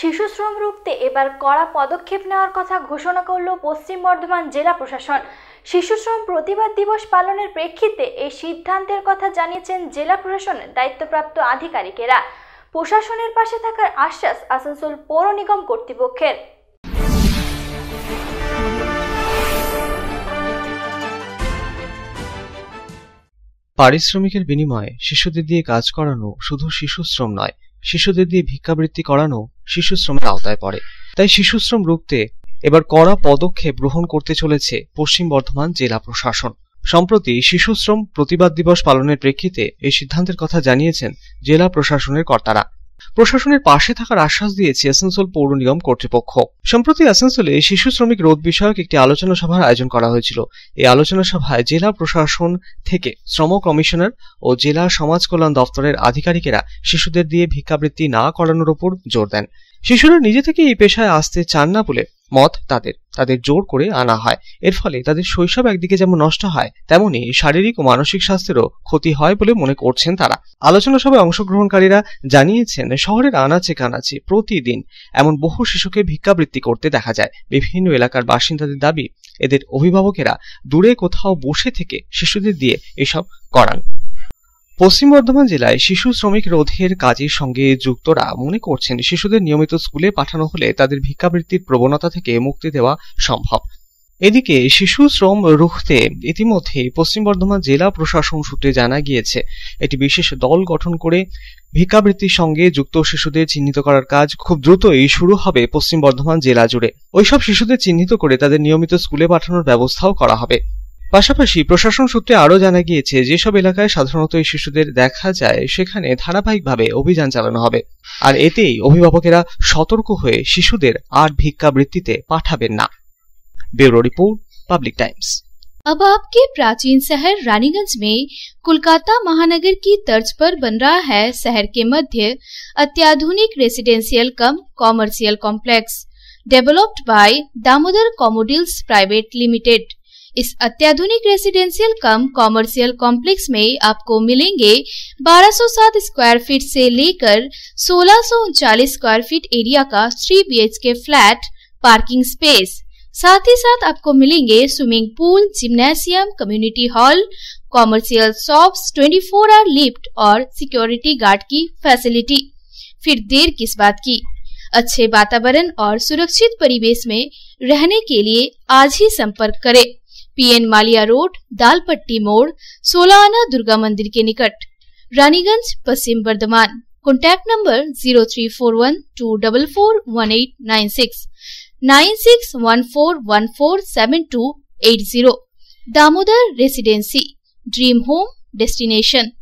শিশু শ্রম রুখতে এবার কড়া পদক্ষেপ নেওয়ার কথা ঘোষণা করল পশ্চিম বর্ধমান জেলা প্রশাসন শিশু শ্রম প্রতিবাদ দিবস পালনের প্রেক্ষিতে এই সিদ্ধান্তের কথা জানিয়েছেন জেলা প্রশাসনের দায়িত্বপ্রাপ্ত আধিকারিকেরা প্রশাসনের পাশে থাকার আশ্বাস আসানসোল পৌর নিগম কর্তৃপক্ষের পারিশ্রমিকের বিনিময়ে শিশুদের দিয়ে কাজ করানো শুধু শিশু শ্রম নয় শিশুদের দিয়ে ভিক্ষাবৃত্তি করানো শিশুশ্রমের আওতায় পড়ে তাই শিশুশ্রম রুখতে এবার কড়া পদক্ষেপ গ্রহণ করতে চলেছে পশ্চিম বর্ধমান জেলা প্রশাসন সম্প্রতি শিশুশ্রম প্রতিবাদ দিবস পালনের প্রেক্ষিতে এই সিদ্ধান্তের কথা জানিয়েছেন জেলা প্রশাসনের কর্তারা প্রশাসনের পাশে থাকার আশ্বাস দিয়েছে আসানসোল পৌর নিগম কর্তৃপক্ষ সম্প্রতি আসানসোলে শিশু শ্রমিক রোধ বিষয়ক একটি আলোচনা সভার আয়োজন করা হয়েছিল এই আলোচনা সভায় জেলা প্রশাসন থেকে শ্রম কমিশনার ও জেলা সমাজ কল্যাণ দপ্তরের আধিকারিকেরা শিশুদের দিয়ে ভিক্ষাবৃত্তি না করানোর উপর জোর দেন শিশুরা নিজে থেকে এই পেশায় আসতে চান না বলে মত তাদের তাদের জোর করে আনা হয় এর ফলে তাদের শৈশব একদিকে যেমন নষ্ট হয় তেমনি শারীরিক ও মানসিক স্বাস্থ্যেরও ক্ষতি হয় বলে মনে করছেন তারা আলোচনা সভায় অংশগ্রহণকারীরা জানিয়েছেন শহরের আনাচে কানাচে প্রতিদিন এমন বহু শিশুকে ভিক্ষাবৃত্তি করতে দেখা যায় বিভিন্ন এলাকার বাসিন্দাদের দাবি এদের অভিভাবকেরা দূরে কোথাও বসে থেকে শিশুদের দিয়ে এসব করান পশ্চিম বর্ধমান জেলায় শিশু শ্রমিক রোধের কাজের সঙ্গে যুক্তরা মনে করছেন শিশুদের নিয়মিত স্কুলে পাঠানো হলে তাদের ভিক্ষাবৃত্তির প্রবণতা থেকে মুক্তি দেওয়া সম্ভব এদিকে শিশু শ্রম রুখতে ইতিমধ্যে পশ্চিম বর্ধমান জেলা প্রশাসন সূত্রে জানা গিয়েছে একটি বিশেষ দল গঠন করে ভিক্ষাবৃত্তির সঙ্গে যুক্ত শিশুদের চিহ্নিত করার কাজ খুব দ্রুতই শুরু হবে পশ্চিম বর্ধমান জেলা জুড়ে ওইসব শিশুদের চিহ্নিত করে তাদের নিয়মিত স্কুলে পাঠানোর ব্যবস্থাও করা হবে পাশাপাশি প্রশাসন সূত্রে আরও জানা গিয়েছে যেসব এলাকায় সাধারণত এই শিশুদের দেখা যায় সেখানে ধারাবাহিকভাবে অভিযান চালানো হবে আর এতেই অভিভাবকেরা সতর্ক হয়ে শিশুদের আর ভিক্ষাবৃত্তিতে পাঠাবেন না अब आपके प्राचीन शहर रानीगंज में कोलकाता महानगर की तर्ज पर बन रहा है शहर के मध्य अत्याधुनिक residential cum commercial complex developed by Damodar कॉमोडिल्स प्राइवेट लिमिटेड इस अत्याधुनिक रेसिडेंशियल कम कॉमर्शियल कॉम्प्लेक्स में आपको मिलेंगे 1207 स्क्वायर फीट से लेकर सोलह स्क्वायर फीट एरिया का three BHK flat parking space साथ ही साथ आपको मिलेंगे swimming pool gymnasium community hall commercial shops 24 hour lift और सिक्योरिटी गार्ड की फैसिलिटी फिर देर किस बात की अच्छे वातावरण और सुरक्षित परिवेश में रहने के लिए आज ही संपर्क करें पीएन मालिया रोड दालपट्टी मोड़ सोलाना दुर्गा मंदिर के निकट Raniganj Paschim Bardhaman contact number zero three four one two double four one eight nine six nine six one four one four seven two eight zero Damodar residency dream home destination